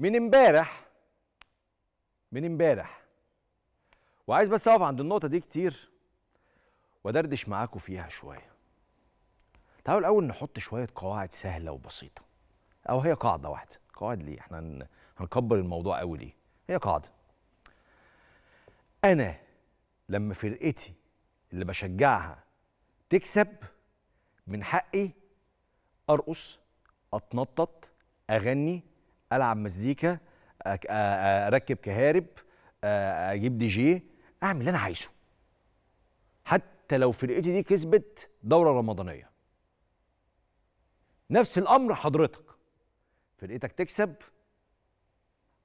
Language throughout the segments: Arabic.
من امبارح من امبارح وعايز بس اقف عند النقطه دي كتير وادردش معاكم فيها شويه تعالوا الاول نحط شويه قواعد سهله وبسيطه او هي قاعده واحده قواعد ليه احنا هنكبر الموضوع قوي ليه هي قاعده انا لما فرقتي اللي بشجعها تكسب من حقي ارقص اتنطط اغني العب مزيكا اركب كهارب اجيب دي جي اعمل اللي انا عايزه حتى لو فرقتي دي كسبت دوره رمضانيه نفس الامر حضرتك فرقتك تكسب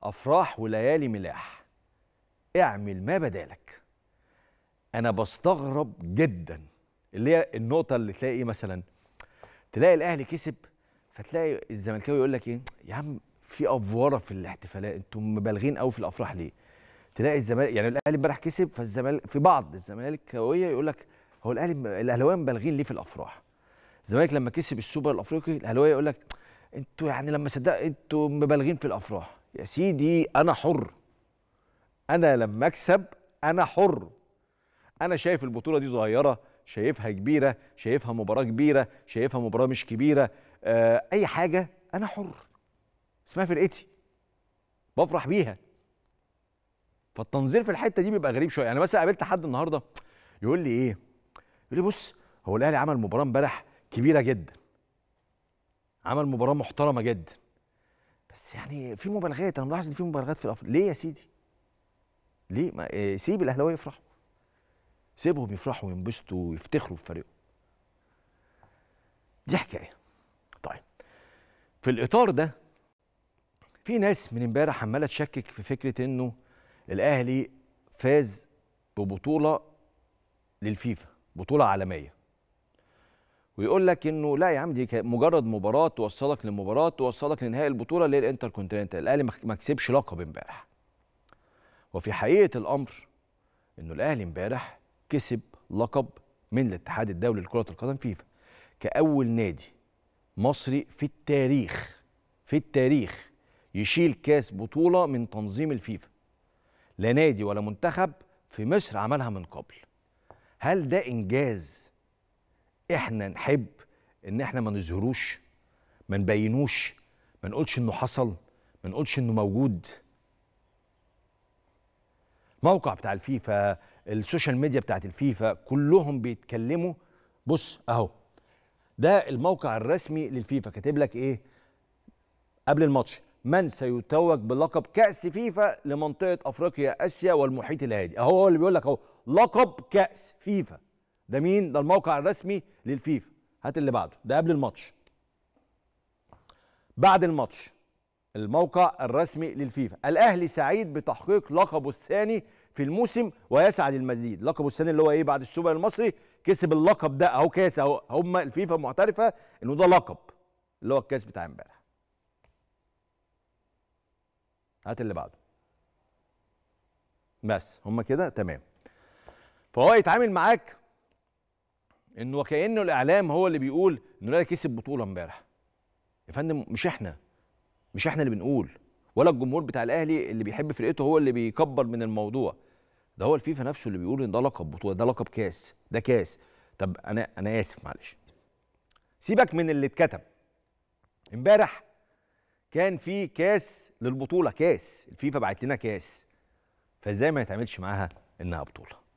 افراح وليالي ملاح اعمل ما بدالك انا بستغرب جدا اللي هي النقطه اللي تلاقي مثلا تلاقي الاهلي كسب فتلاقي الزملكاوي يقول لك ايه يا عم في افوره في الاحتفالات انتم مبالغين قوي في الافراح ليه؟ تلاقي الزمالك يعني الاهلي امبارح كسب فالزمالك في بعض الزمالكاويه يقول لك هو الاهلي الاهلاويه مبالغين ليه في الافراح؟ الزمالك لما كسب السوبر الافريقي الاهلاويه يقول لك انتوا يعني لما صدق انتوا مبالغين في الافراح يا سيدي انا حر انا لما اكسب انا حر انا شايف البطوله دي صغيره شايفها كبيره شايفها مباراه كبيره شايفها مباراه مش كبيره آه، اي حاجه انا حر اسمها فرقتي بفرح بيها فالتنظير في الحته دي بيبقى غريب شويه يعني مثلا قابلت حد النهارده يقول لي ايه يقول لي بص هو الاهلي عمل مباراه امبارح كبيره جدا عمل مباراه محترمه جدا بس يعني في مبالغات انا ملاحظ ان في مبالغات في الافضل ليه يا سيدي ليه ما إيه سيب الاهلاويه يفرحوا سيبهم يفرحوا وينبسطوا ويفتخروا بفريقهم دي حكايه طيب في الاطار ده في ناس من امبارح عماله تشكك في فكره انه الاهلي فاز ببطوله للفيفا بطوله عالميه ويقول لك انه لا يا عم دي مجرد مباراه توصلك لمباراه توصلك لنهائي البطوله اللي هي الانتر كونتيننتال الاهلي ما كسبش لقب امبارح وفي حقيقه الامر انه الاهلي امبارح كسب لقب من الاتحاد الدولي لكره القدم فيفا كاول نادي مصري في التاريخ في التاريخ يشيل كاس بطولة من تنظيم الفيفا لا نادي ولا منتخب في مصر عملها من قبل هل ده إنجاز إحنا نحب إن إحنا ما نظهروش ما نبينوش ما نقولش إنه حصل ما نقولش إنه موجود موقع بتاع الفيفا السوشيال ميديا بتاعت الفيفا كلهم بيتكلموا بص اهو ده الموقع الرسمي للفيفا كاتب لك ايه قبل الماتش من سيتوج بلقب كأس فيفا لمنطقة أفريقيا آسيا والمحيط الهادي أهو هو اللي بيقول لك أهو لقب كأس فيفا ده مين ده الموقع الرسمي للفيفا هات اللي بعده ده قبل الماتش بعد الماتش الموقع الرسمي للفيفا الأهلي سعيد بتحقيق لقبه الثاني في الموسم ويسعى للمزيد لقبه الثاني اللي هو ايه بعد السوبر المصري كسب اللقب ده اهو كاس اهو هم الفيفا معترفه انه ده لقب اللي هو الكاس بتاع امبارح هات اللي بعده بس هم كده تمام فهو يتعامل معاك انه وكانه الاعلام هو اللي بيقول انه الاهلي كسب بطوله امبارح يا فندم مش احنا مش احنا اللي بنقول ولا الجمهور بتاع الاهلي اللي بيحب فرقته هو اللي بيكبر من الموضوع ده هو الفيفا نفسه اللي بيقول ان ده لقب بطوله ده لقب كاس ده كاس طب انا انا اسف معلش سيبك من اللي اتكتب امبارح كان في كاس للبطوله كاس الفيفا بعت لنا كاس فازاي ما يتعملش معاها انها بطوله